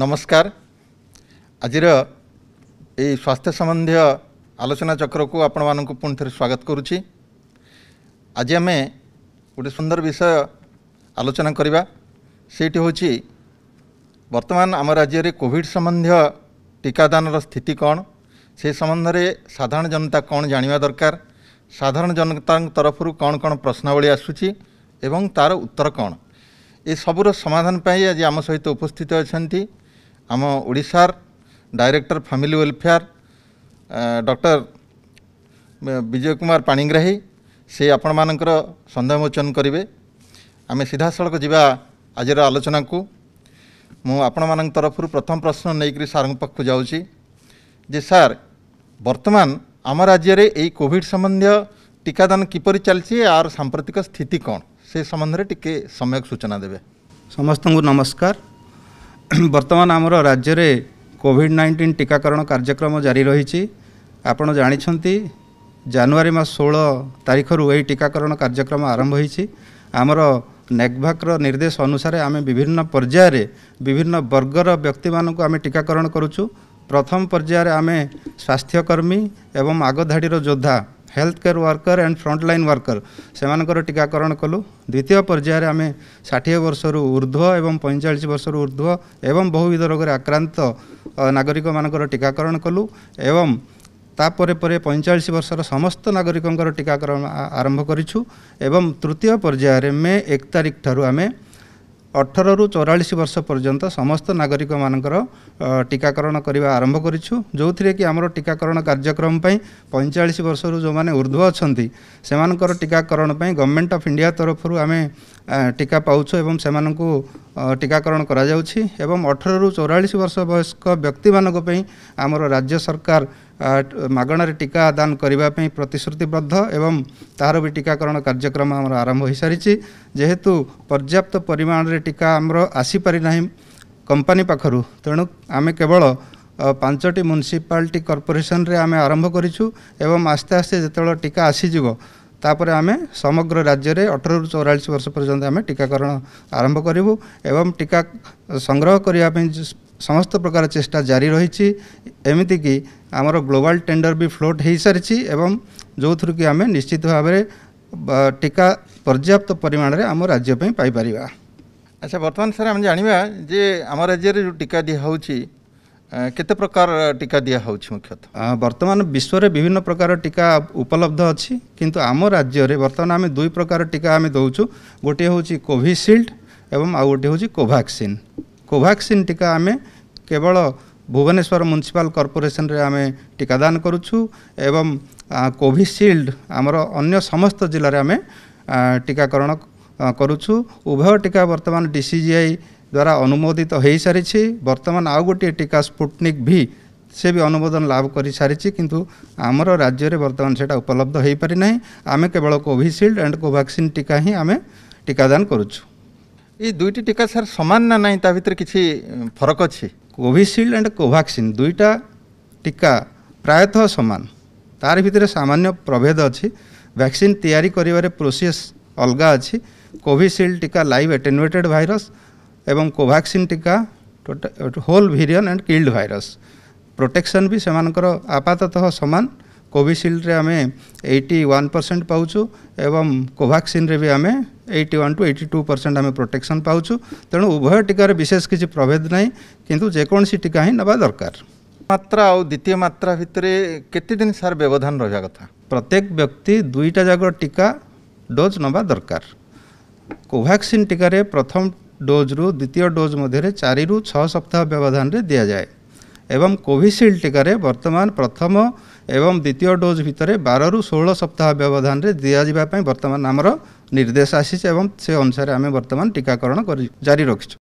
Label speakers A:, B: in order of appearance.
A: ନମସ୍କାର ଆଜିର ଏଇ ସ୍ୱାସ୍ଥ୍ୟ ସମ୍ବନ୍ଧୀୟ ଆଲୋଚନା ଚକ୍ରକୁ ଆପଣମାନଙ୍କୁ ପୁଣି ଥରେ ସ୍ୱାଗତ କରୁଛି ଆଜି ଆମେ ଗୋଟେ ସୁନ୍ଦର ବିଷୟ ଆଲୋଚନା କରିବା ସେଇଟି ହେଉଛି ବର୍ତ୍ତମାନ ଆମ ରାଜ୍ୟରେ କୋଭିଡ଼ ସମ୍ବନ୍ଧୀୟ ଟିକାଦାନର ସ୍ଥିତି କ'ଣ ସେ ସମ୍ବନ୍ଧରେ ସାଧାରଣ ଜନତା କ'ଣ ଜାଣିବା ଦରକାର ସାଧାରଣ ଜନତାଙ୍କ ତରଫରୁ କ'ଣ କ'ଣ ପ୍ରଶ୍ନାବଳୀ ଆସୁଛି ଏବଂ ତା'ର ଉତ୍ତର କ'ଣ ଏସବୁର ସମାଧାନ ପାଇଁ ଆଜି ଆମ ସହିତ ଉପସ୍ଥିତ ଅଛନ୍ତି ଆମ ଓଡ଼ିଶାର director family welfare doctor Bijay Kumar Panigrahi ସେ ଆପଣମାନଙ୍କର ସନ୍ଦେହମୋଚନ କରିବେ ଆମେ ସିଧାସଳଖ ଯିବା ଆଜିର ଆଲୋଚନାକୁ ମୁଁ ଆପଣମାନଙ୍କ ତରଫରୁ ପ୍ରଥମ ପ୍ରଶ୍ନ ନେଇକରି ସାର୍ଙ୍କ ପାଖକୁ ଯାଉଛି ଯେ ସାର୍ ବର୍ତ୍ତମାନ ଆମ ରାଜ୍ୟରେ ଏଇ କୋଭିଡ଼ ସମ୍ବନ୍ଧୀୟ ଟିକାଦାନ କିପରି ଚାଲିଛି ଆର ସାମ୍ପ୍ରତିକ ସ୍ଥିତି କ'ଣ ସେ ସମ୍ବନ୍ଧରେ ଟିକେ ସମ୍ୟକ ସୂଚନା ଦେବେ ସମସ୍ତଙ୍କୁ ନମସ୍କାର ବର୍ତ୍ତମାନ
B: ଆମର ରାଜ୍ୟରେ କୋଭିଡ଼ ନାଇଣ୍ଟିନ୍ ଟିକାକରଣ କାର୍ଯ୍ୟକ୍ରମ ଜାରି ରହିଛି ଆପଣ ଜାଣିଛନ୍ତି ଜାନୁଆରୀ ମାସ ଷୋହଳ ତାରିଖରୁ ଏହି ଟିକାକରଣ କାର୍ଯ୍ୟକ୍ରମ ଆରମ୍ଭ ହୋଇଛି ଆମର ନେକ୍ଭାକ୍ର ନିର୍ଦ୍ଦେଶ ଅନୁସାରେ ଆମେ ବିଭିନ୍ନ ପର୍ଯ୍ୟାୟରେ ବିଭିନ୍ନ ବର୍ଗର ବ୍ୟକ୍ତିମାନଙ୍କୁ ଆମେ ଟିକାକରଣ କରୁଛୁ ପ୍ରଥମ ପର୍ଯ୍ୟାୟରେ ଆମେ ସ୍ୱାସ୍ଥ୍ୟକର୍ମୀ ଏବଂ ଆଗଧାଡ଼ିର ଯୋଦ୍ଧା health care worker and frontline worker ସେମାନଙ୍କର ଟିକାକରଣ କଲୁ ଦ୍ୱିତୀୟ ପର୍ଯ୍ୟାୟରେ ଆମେ ଷାଠିଏ ବର୍ଷରୁ ଉର୍ଦ୍ଧ୍ୱ ଏବଂ ପଇଁଚାଳିଶ ବର୍ଷରୁ ଉର୍ଦ୍ଧ୍ୱ ଏବଂ ବହୁବିଧ ରୋଗରେ ଆକ୍ରାନ୍ତ ନାଗରିକମାନଙ୍କର ଟିକାକରଣ କଲୁ ଏବଂ ତାପରେ ପରେ ପଇଁଚାଳିଶ ବର୍ଷର ସମସ୍ତ ନାଗରିକଙ୍କର ଟିକାକରଣ ଆରମ୍ଭ କରିଛୁ ଏବଂ ତୃତୀୟ ପର୍ଯ୍ୟାୟରେ ମେ ଏକ ତାରିଖ ଠାରୁ ଆମେ ଅଠରରୁ ଚଉରାଳିଶ ବର୍ଷ ପର୍ଯ୍ୟନ୍ତ ସମସ୍ତ ନାଗରିକମାନଙ୍କର ଟିକାକରଣ କରିବା ଆରମ୍ଭ କରିଛୁ ଯେଉଁଥିରେ କି ଆମର ଟିକାକରଣ କାର୍ଯ୍ୟକ୍ରମ ପାଇଁ ପଇଁଚାଳିଶ ବର୍ଷରୁ ଯେଉଁମାନେ ଉର୍ଦ୍ଧ୍ୱ ଅଛନ୍ତି ସେମାନଙ୍କର ଟିକାକରଣ ପାଇଁ ଗଭର୍ଣ୍ଣମେଣ୍ଟ ଅଫ୍ ଇଣ୍ଡିଆ ତରଫରୁ ଆମେ ଟିକା ପାଉଛୁ ଏବଂ ସେମାନଙ୍କୁ ଟିକାକରଣ କରାଯାଉଛି ଏବଂ ଅଠରରୁ ଚଉରାଳିଶ ବର୍ଷ ବୟସ୍କ ବ୍ୟକ୍ତିମାନଙ୍କ ପାଇଁ ଆମର ରାଜ୍ୟ ସରକାର ମାଗଣାରେ ଟିକା ଦାନ କରିବା ପାଇଁ ପ୍ରତିଶ୍ରୁତିବଦ୍ଧ ଏବଂ ତାହାର ବି ଟିକାକରଣ କାର୍ଯ୍ୟକ୍ରମ ଆମର ଆରମ୍ଭ ହୋଇସାରିଛି ଯେହେତୁ ପର୍ଯ୍ୟାପ୍ତ ପରିମାଣରେ ଟିକା ଆମର ଆସିପାରିନାହିଁ କମ୍ପାନୀ ପାଖରୁ ତେଣୁ ଆମେ କେବଳ ପାଞ୍ଚଟି ମ୍ୟୁନିସିପାଲିଟି କର୍ପୋରେସନରେ ଆମେ ଆରମ୍ଭ କରିଛୁ ଏବଂ ଆସ୍ତେ ଆସ୍ତେ ଯେତେବେଳେ ଟିକା ଆସିଯିବ ତାପରେ ଆମେ ସମଗ୍ର ରାଜ୍ୟରେ ଅଠରରୁ ଚଉରାଳିଶ ବର୍ଷ ପର୍ଯ୍ୟନ୍ତ ଆମେ ଟିକାକରଣ ଆରମ୍ଭ କରିବୁ ଏବଂ ଟିକା ସଂଗ୍ରହ କରିବା ପାଇଁ ସମସ୍ତ ପ୍ରକାର ଚେଷ୍ଟା ଜାରି ରହିଛି ଏମିତିକି ଆମର ଗ୍ଲୋବାଲ୍ ଟେଣ୍ଡର ବି ଫ୍ଲୋଟ୍ ହୋଇସାରିଛି ଏବଂ ଯେଉଁଥିରୁ କି ଆମେ ନିଶ୍ଚିତ ଭାବରେ ଟିକା ପର୍ଯ୍ୟାପ୍ତ ପରିମାଣରେ ଆମ ରାଜ୍ୟ ପାଇଁ ପାଇପାରିବା
A: ଆଚ୍ଛା ବର୍ତ୍ତମାନ ସାର୍ ଆମେ ଜାଣିବା ଯେ ଆମ ରାଜ୍ୟରେ ଯେଉଁ ଟିକା ଦିଆହେଉଛି କେତେ ପ୍ରକାର ଟିକା ଦିଆହେଉଛି ମୁଖ୍ୟତଃ ବର୍ତ୍ତମାନ ବିଶ୍ୱରେ ବିଭିନ୍ନ
B: ପ୍ରକାର ଟିକା ଉପଲବ୍ଧ ଅଛି କିନ୍ତୁ ଆମ ରାଜ୍ୟରେ ବର୍ତ୍ତମାନ ଆମେ ଦୁଇ ପ୍ରକାର ଟିକା ଆମେ ଦେଉଛୁ ଗୋଟିଏ ହେଉଛି କୋଭିସିଲ୍ଡ ଏବଂ ଆଉ ଗୋଟିଏ ହେଉଛି କୋଭାକ୍ସିନ୍ କୋଭାକ୍ସିନ୍ ଟିକା ଆମେ କେବଳ ଭୁବନେଶ୍ୱର ମ୍ୟୁନିସିପାଲ କର୍ପୋରେସନରେ ଆମେ ଟିକାଦାନ କରୁଛୁ ଏବଂ କୋଭିସିଲ୍ଡ ଆମର ଅନ୍ୟ ସମସ୍ତ ଜିଲ୍ଲାରେ ଆମେ ଟିକାକରଣ କରୁଛୁ ଉଭୟ ଟିକା ବର୍ତ୍ତମାନ ଡି ସି ଜି ଆଇ ଦ୍ୱାରା ଅନୁମୋଦିତ ହୋଇସାରିଛି ବର୍ତ୍ତମାନ ଆଉ ଗୋଟିଏ ଟୀକା ସ୍ପୁଟନିକ୍ ଭି ସେ ବି ଅନୁମୋଦନ ଲାଭ କରିସାରିଛି କିନ୍ତୁ ଆମର ରାଜ୍ୟରେ ବର୍ତ୍ତମାନ ସେଇଟା ଉପଲବ୍ଧ ହୋଇପାରିନାହିଁ ଆମେ କେବଳ କୋଭିସିଲ୍ଡ ଆଣ୍ଡ କୋଭାକ୍ସିନ୍ ଟୀକା ହିଁ ଆମେ ଟୀକାଦାନ କରୁଛୁ
A: ଏଇ ଦୁଇଟି ଟୀକା ସାର୍ ସମାନ ନା ନାହିଁ ତା ଭିତରେ କିଛି ଫରକ
B: ଅଛି କୋଭିସିଲ୍ଡ ଆଣ୍ଡ କୋଭାକ୍ସିନ୍ ଦୁଇଟା ଟୀକା ପ୍ରାୟତଃ ସମାନ ତାରି ଭିତରେ ସାମାନ୍ୟ ପ୍ରଭେଦ ଅଛି ଭ୍ୟାକ୍ସିନ୍ ତିଆରି କରିବାରେ ପ୍ରୋସେସ୍ ଅଲଗା ଅଛି କୋଭିସିଲ୍ଡ ଟୀକା ଲାଇଭ୍ ଆଟେନୁଏଟେଡ଼୍ ଭାଇରସ୍ एवं कोभाक्सीन टीका होल भिरीयन एंड किल्ड भाइर प्रोटेक्शन भी से आपात सामान कोविशिल्ड में आम एट्टी वन परसेंट पाचु एवं कोभाक्सीन भी आम eighty one two eighty two percent आम प्रोटेक्शन पाचु तेणु उभय टीकार विशेष किसी प्रभेद ना कि जेकोसी टीका ही ना दरकार मात्रा और द्वितीय मात्रा भितर दिन सार व्यवधान रहा कथा प्रत्येक व्यक्ति दुईटा जाक टीका डोज नवा दरकार कोभाक्सीन टीकार प्रथम ଡୋଜ୍ରୁ ଦ୍ୱିତୀୟ ଡୋଜ୍ ମଧ୍ୟରେ ଚାରିରୁ ଛଅ ସପ୍ତାହ ବ୍ୟବଧାନରେ ଦିଆଯାଏ ଏବଂ କୋଭିସିଲ୍ଡ ଟିକାରେ ବର୍ତ୍ତମାନ ପ୍ରଥମ ଏବଂ ଦ୍ୱିତୀୟ ଡୋଜ୍ ଭିତରେ ବାରରୁ ଷୋହଳ ସପ୍ତାହ ବ୍ୟବଧାନରେ ଦିଆଯିବା ପାଇଁ ବର୍ତ୍ତମାନ ଆମର ନିର୍ଦ୍ଦେଶ ଆସିଛି ଏବଂ ସେ ଅନୁସାରେ ଆମେ ବର୍ତ୍ତମାନ ଟିକାକରଣ କରି ଜାରି ରଖିଛୁ